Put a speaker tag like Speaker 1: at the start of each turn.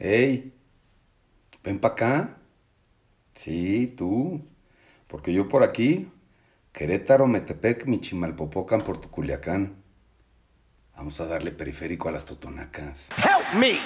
Speaker 1: hey, ven para acá. Sí, tú. Porque yo por aquí, Querétaro, Metepec, Michimalpopocan, por tu Culiacán. Vamos a darle periférico a las totonacas.
Speaker 2: Help me.